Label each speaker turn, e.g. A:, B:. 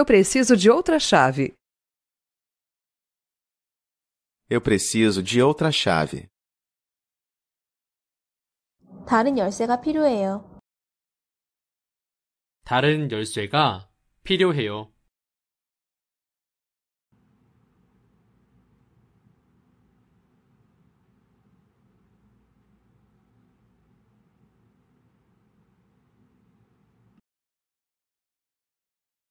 A: Eu preciso de outra chave.
B: Eu preciso de outra chave.
C: 다른 열쇠가 필요해요.
B: 다른 열쇠가
D: 필요해요.